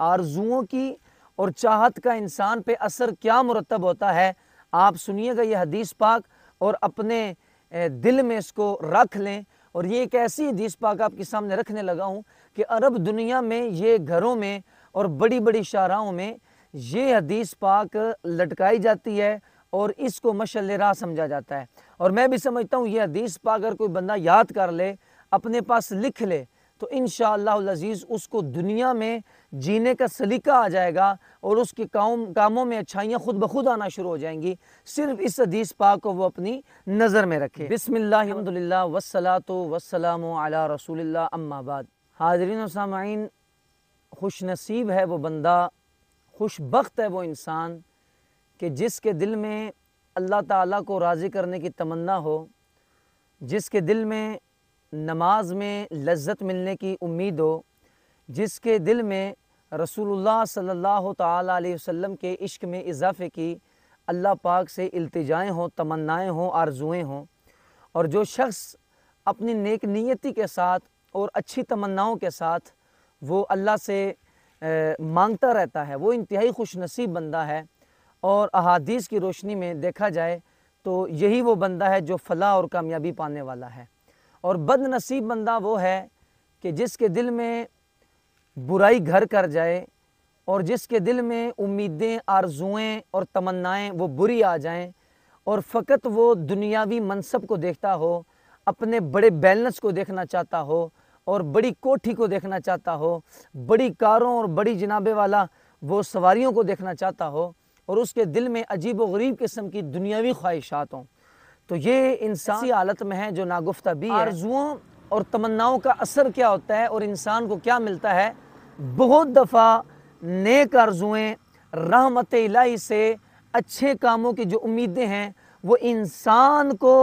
आरजुओं की और चाहत का इंसान पे असर क्या मुरतब होता है आप सुनिएगा यह हदीस पाक और अपने दिल में इसको रख लें और ये एक ऐसी हदीस पाक आपके सामने रखने लगा हूँ कि अरब दुनिया में ये घरों में और बड़ी बड़ी शाहराओं में ये हदीस पाक लटकाई जाती है और इसको मशल राह समझा जाता है और मैं भी समझता हूँ यह हदीस पाक अगर कोई बंदा याद कर ले अपने पास लिख ले तो इन शज़ीज़ उसको दुनिया में जीने का सलीका आ जाएगा और उसके काम कामों में अच्छाइयाँ ख़ुद ब खुद आना शुरू हो जाएंगी सिर्फ इस अदीस पाक को वो अपनी नज़र में रखे बिसमिल्लर वसलात वसलाम अला रसूल अम्माबाद हाजरीन सामाइन खुश नसीब है वो बंदा खुशबख्त है वो इंसान कि जिसके दिल में अल्लाह ताली को राज़ी करने की तमन्ना हो जिसके दिल में नमाज में लज्जत मिलने की उम्मीद हो जिसके दिल में रसूलुल्लाह सल्लल्लाहु अलैहि वसल्लम के इश्क में इजाफ़े की अल्लाह पाक से अल्तजाएँ हों तमन्नाएँ हों आरजुएँ हों और जो शख्स अपनी नेक नीयती के साथ और अच्छी तमन्नाओं के साथ वो अल्लाह से आ, मांगता रहता है वो इंतहाई खुश नसीब बंदा है और अहादीस की रोशनी में देखा जाए तो यही वो बंदा है जो फलाह और कामयाबी पाने वाला है और बदनसीब बंदा वो है कि जिसके दिल में बुराई घर कर जाए और जिसके दिल में उम्मीदें आरजुएँ और तमन्नाएँ वो बुरी आ जाएं और फ़कत वो दुनियावी मनसब को देखता हो अपने बड़े बैलेंस को देखना चाहता हो और बड़ी कोठी को देखना चाहता हो बड़ी कारों और बड़ी जनाबे वाला वो सवारियों को देखना चाहता हो और उसके दिल में अजीब व गरीब किस्म की दुनियावी ख्वाहिशात हों तो ये इंसान ऐसी हालत में है जो नागुफ्ता भी आरजुओं और तमन्नाओं का असर क्या होता है और इंसान को क्या मिलता है बहुत दफ़ा नेक आरजुएँ रहमत इलाही से अच्छे कामों की जो उम्मीदें हैं वो इंसान को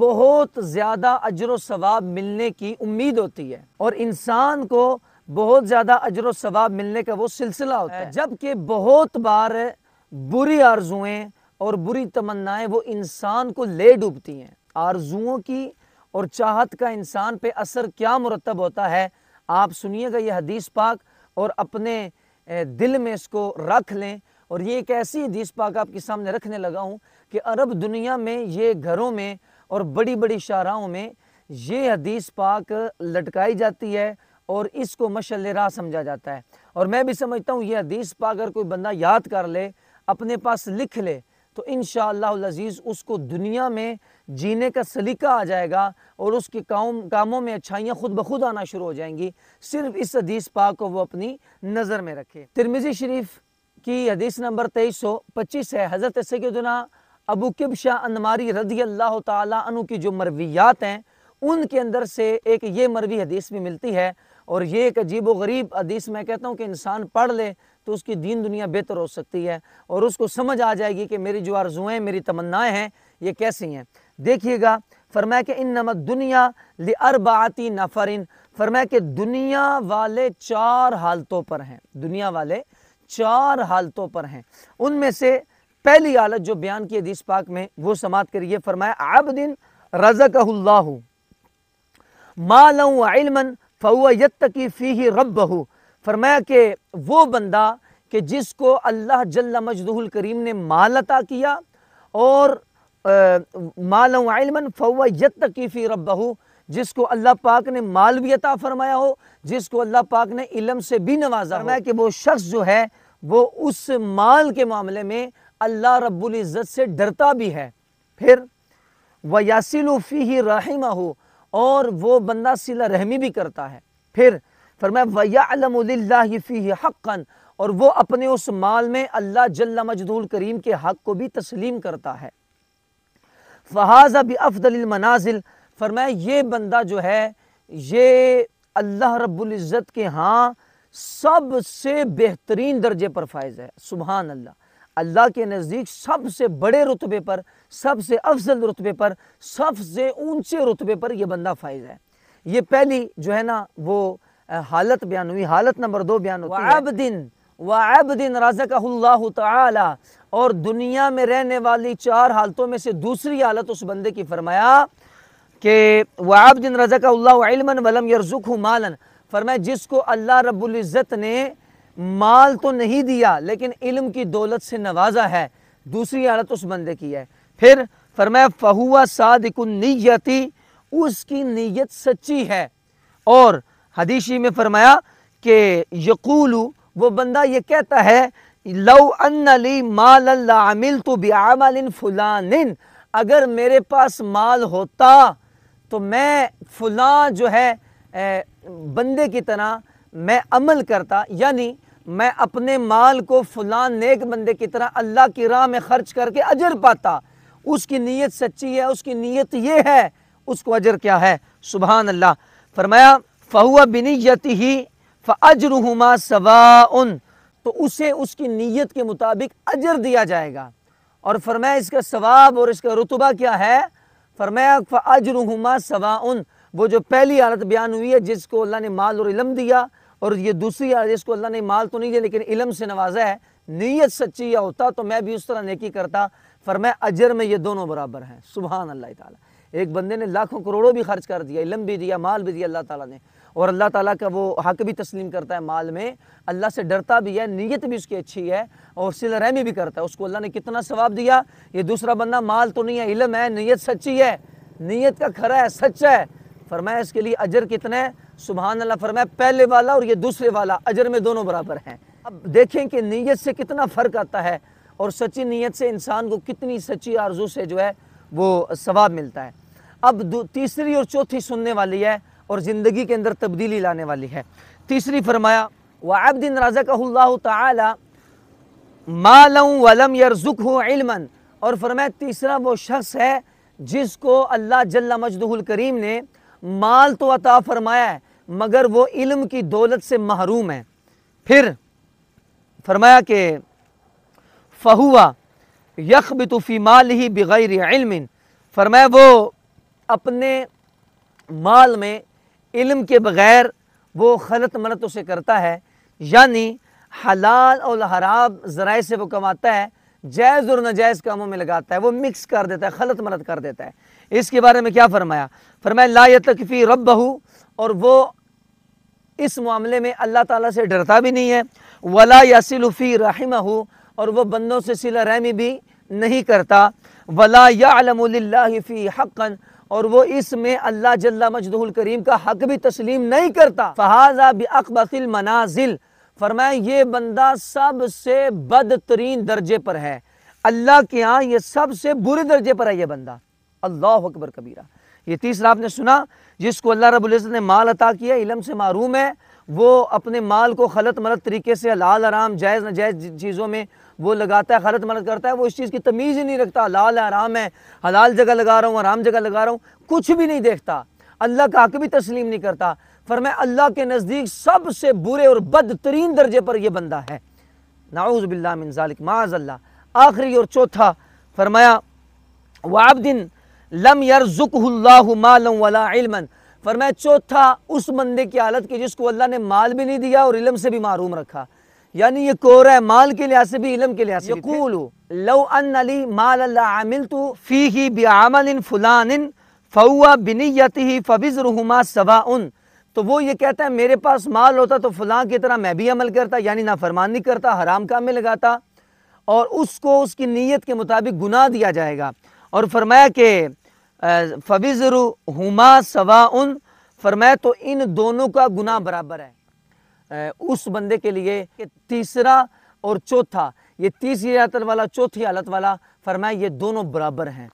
बहुत ज़्यादा अजर सवाब मिलने की उम्मीद होती है और इंसान को बहुत ज़्यादा अजर सवाब मिलने का वो सिलसिला होता है जबकि बहुत बार बुरी आरजुएँ और बुरी तमन्नाएं वो इंसान को ले डूबती हैं आरजुओं की और चाहत का इंसान पे असर क्या मुरतब होता है आप सुनिएगा यह हदीस पाक और अपने दिल में इसको रख लें और ये एक ऐसी हदीस पाक आपके सामने रखने लगा हूँ कि अरब दुनिया में ये घरों में और बड़ी बड़ी शाहराओं में ये हदीस पाक लटकाई जाती है और इसको मशल रहा समझा जाता है और मैं भी समझता हूँ ये हदीस पाक अगर कोई बंदा याद कर ले अपने पास लिख ले तो इन शज़ीज़ उसको दुनिया में जीने का सलीका आ जाएगा और उसके काम कामों में अच्छाइयाँ खुद ब खुद आना शुरू हो जाएंगी सिर्फ इस हदीस पाक को वो अपनी नज़र में रखे तिरमिज़ी शरीफ की हदीस नंबर तेईस सौ पच्चीस है हज़रत सदना अबू शाह अनमारी रदी अल्लाह तु की जो मरवियात हैं उनके अंदर से एक ये मरवी हदीस भी मिलती है और ये एक अजीब व गरीब हदीस मैं कहता हूँ कि इंसान पढ़ ले तो उसकी दीन दुनिया बेहतर हो सकती है और उसको समझ आ जाएगी कि मेरी जो आरजुएँ मेरी तमन्नाएँ हैं ये कैसी हैं देखिएगा फरमाया कि इन नमक दुनिया ले अरबाती नफरिन फरमाया कि दुनिया वाले चार हालतों पर हैं दुनिया वाले चार हालतों पर हैं उनमें से पहली हालत जो बयान की हदीस पाक में वो समात करिए फरमाया दिन रजक आबदिन रज़कहुल्लाहु मालमन फ़ुआ यत्तकी फ़ी रब्बहू फरमाया कि वो बंदा कि जिसको अल्लाह जल मजदूल करीम ने माल अता किया और मालमन फ़वा यकीफ़ी रबहू जिसको अल्लाह पाक ने माल भी अता फरमाया हो जिसको अल्लाह पाक ने इलम से भी नवाजा फरमाया कि वो शख्स जो है वो उस माल के मामले में अल्लाह रबुल्ज़त से डरता भी है फिर व यासिलफ़ी ही रहमा हो और वो बंदा सिला रहमी भी करता है फिर फरमाया वयालमफ़ी और वो अपने उस माल में अल्लाह जल्ला मजदूल करीम के हक़ को भी तस्लीम करता है फ़हाज़ा भी मनाजिल फरमाया ये बंदा जो है ये अल्लाह रब्ज़त के हाँ सबसे बेहतरीन दर्जे पर फायज है सुबहान अल्लाह अल्लाह के नज़दीक सबसे बड़े रुतबे पर सबसे अफजल रुतबे पर सबसे ऊंचे रुतबे पर यह बंदा फायज है ये पहली जो है ना वो हालत बयान हुई हालत नंबर दो बयान होती है दिन वाब दिन रज़क़ल्लाह ताला और दुनिया में रहने वाली चार हालतों में से दूसरी हालत उस बंदे की फरमाया कि वाब दिन रज़क़ल्लामन वलम यरजुक मालन फरमाया जिसको अल्लाह रब्ज़त ने माल तो नहीं दिया लेकिन इल्म की दौलत से नवाजा है दूसरी हालत उस बंदे की है फिर फरमाया फ़हुआ सादिकुन नीयती उसकी नीयत सच्ची है और हदीशी में फरमाया कि यकूलू वो बंदा ये कहता है अन अन्नली माल अमिल तो बियामल फ़लान अगर मेरे पास माल होता तो मैं फलां जो है ए, बंदे की तरह मैं अमल करता यानी मैं अपने माल को फलां नेक बंदे की तरह अल्लाह की राह में ख़र्च करके अजर पाता उसकी नीयत सच्ची है उसकी नीयत ये है उसको अजर क्या है सुबहान अल्लाह फरमाया फ़हुआ बिनीत ही सवा उन तो उसे उसकी नीयत के मुताबिक अजर दिया जाएगा और फरमाया इसका सवाब और इसका रुतबा क्या है फरमाया सवा उन वो जो पहली हालत बयान हुई है जिसको अल्लाह ने माल और इलम दिया और ये दूसरी हालत जिसको अल्लाह ने माल तो नहीं दिया लेकिन इलम से नवाजा है नीयत सच्ची या होता तो मैं भी उस तरह नेकी करता फरमाया अजर में ये दोनों बराबर हैं सुबहान अल्लाह ताला एक बंदे ने लाखों करोड़ों भी खर्च कर दिया इलम भी दिया माल भी दिया अल्लाह ताला ने और अल्लाह ताला का वो हक भी तस्लीम करता है माल में अल्लाह से डरता भी है नीयत भी उसकी अच्छी है और सिल रहमी भी करता है उसको अल्लाह ने कितना सवाब दिया ये दूसरा बंदा माल तो नहीं है इलम है नीयत सच्ची है नीयत का खरा है सच्चा है फरमाया इसके लिए अजर कितने सुबहान अल्लाह फरमाया पहले वाला और ये दूसरे वाला अजर में दोनों बराबर हैं अब देखें कि नीयत से कितना फ़र्क आता है और सच्ची नीयत से इंसान को कितनी सच्ची आरजू से जो है वो सवाब मिलता है अब तीसरी और चौथी सुनने वाली है और ज़िंदगी के अंदर तब्दीली लाने वाली है तीसरी फरमाया वाबदिन राजा का मालम वलम यरजुक इल्मन और फरमाया तीसरा वो शख्स है जिसको अल्लाह जल्ला मजदूल करीम ने माल तो अता फरमाया है मगर वो इल्म की दौलत से महरूम है फिर फरमाया कि फ़हुआ यकबितफ़ी माल ही बग़ैर इल्मिन फरमाया वो अपने माल में इल्म के बग़ैर वो खलत मलत उसे करता है यानी हलाल और हराब ज़रा से वो कमाता है जायज़ और नजायज़ कामों में लगाता है वो मिक्स कर देता है ख़लत मलत कर देता है इसके बारे में क्या फरमाया फरमाया ला तकफ़ी रब बहू और वो इस मामले में अल्लाह ताला से डरता भी नहीं है वला रहम रहिम और वो बंदों से सिला रहमी भी नहीं करता वला फ़ी हक़न और वो इसमें अल्लाह जल्ला मजदूल करीम का हक भी तस्लीम नहीं करता फहाजा अकबिल मनाजिल फरमाए ये बंदा सबसे बदतरीन दर्जे पर है अल्लाह के यहाँ ये सबसे बुरे दर्जे पर है ये बंदा अल्लाह अकबर कबीरा ये तीसरा आपने सुना जिसको अल्लाह रबुल्ज़त ने माल अता किया इलम से मरूम है वो अपने माल को खलत मलत तरीके से लाल आराम जायज़ नाजायज़ चीज़ों में वो लगाता है खलत मलत करता है वो इस चीज़ की तमीज़ ही नहीं रखता हलाल आराम है हलाल जगह लगा रहा हूँ आराम जगह लगा रहा हूँ कुछ भी नहीं देखता अल्लाह का हक भी तस्लीम नहीं करता फर मैं अल्लाह के नज़दीक सबसे बुरे और बदतरीन दर्जे पर यह बंदा है नाउज़ बिल्ला मिनजालिक माजल्ला आखिरी और चौथा फरमाया वाबदिन लम यरजुक मालम वला इल्मन फरमाया चौथा उस बंदे की हालत की जिसको अल्लाह ने माल भी नहीं दिया और इलम से भी मारूम रखा यानी ये कोर है माल के लिहाज से भी इलम के लिहाज से लो अन अली माल अल्लाह तू फी ही इन फुलान इन फ़ुआ बिनीत ही फ़बिज़ रुहमा सवा उन तो वो ये कहता है मेरे पास माल होता तो फलां की तरह मैं भी अमल करता यानी ना फरमान नहीं करता हराम काम में लगाता और उसको उसकी नीयत के मुताबिक गुनाह दिया जाएगा और फरमाया कि फविज़र हुमा सवा उन फरमाया तो इन दोनों का गुना बराबर है उस बंदे के लिए तीसरा और चौथा ये तीसरी हालत वाला चौथी हालत वाला फरमाया ये दोनों बराबर हैं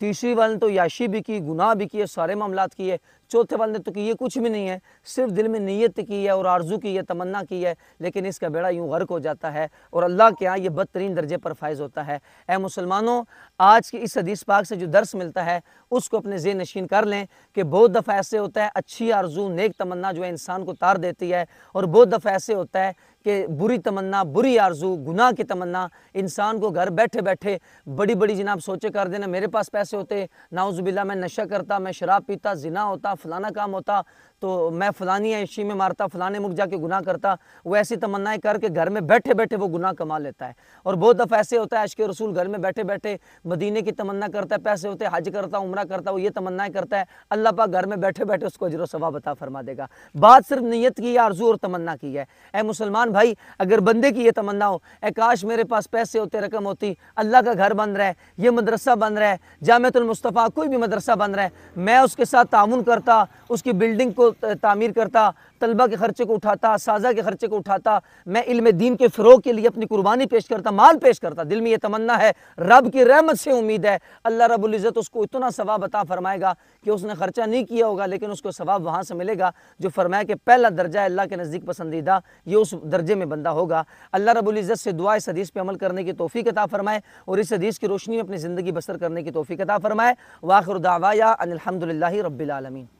तीसरी वाले तो याशी भी की गुनाह भी किए सारे मामला किए चौथे बंदे तो कि ये कुछ भी नहीं है सिर्फ दिल में नीयत की है और आरजू की है तमन्ना की है लेकिन इसका बेड़ा यूँ गर्क हो जाता है और अल्लाह के यहाँ ये बदतरीन दर्जे पर फायज़ होता है ए मुसलमानों आज की इस हदीस पाक से जो दर्स मिलता है उसको अपने जे नशीन कर लें कि बहुत दफ़ा ऐसे होता है अच्छी आरजू नेक तमन्ना जो है इंसान को तार देती है और बहुत दफ़ा ऐसे होता है कि बुरी तमन्ना बुरी आरजू गुनाह की तमन्ना इंसान को घर बैठे बैठे बड़ी बड़ी जनाब सोचे कर देना मेरे पास पैसे होते नाउजुबिल्ला मैं नशा करता मैं शराब पीता जिना होता फ़लाना काम होता तो मैं फ़लानी ऐशी में मारता फ़लाने मुख जाके गुनाह करता वो ऐसी तमन्नाएं करके घर में बैठे बैठे वो गुनाह कमा लेता है और बहुत दफ़ा ऐसे होता है अशके रसूल घर में बैठे बैठे मदीने की तमन्ना करता है पैसे होते हज करता उम्र करता वो ये तमन्नाएं करता है अल्लाह पा घर में बैठे बैठे उसको अजर सवा बता फरमा देगा बात सिर्फ नीयत की है आरजू और तमन्ना की है ए मुसलमान भाई अगर बंदे की ये तमन्ना हो ए काश मेरे पास पैसे होते रकम होती अल्लाह का घर बन रहा है ये मदरसा बन रहा है जामतुलमस्तफ़ा कोई भी मदरसा बन रहा है मैं उसके साथ ताउन करता करता उसकी बिल्डिंग को तामीर करता तलबा के खर्चे को उठाता साजा के खर्चे को उठाता मैं इल्म दीन के फ़रोग के लिए अपनी कुर्बानी पेश करता माल पेश करता दिल में ये तमन्ना है रब की रहमत से उम्मीद है अल्लाह रबुल्ज़त उसको इतना सवाब अता फ़रमाएगा कि उसने ख़र्चा नहीं किया होगा लेकिन उसको सवाब वहाँ से मिलेगा जो फरमाया कि पहला दर्जा अल्लाह के नज़दीक पसंदीदा ये उस दर्जे में बंदा होगा अल्लाह रबुल्ज़त से दुआ इस हदीस पर अमल करने की तोफ़ी अता फ़रमाए और इस हदीस की रोशनी में अपनी ज़िंदगी बसर करने की तोफ़ी अता फ़रमाए वाखिर दावा या अनिलहमदिल्ला रबीआलमीन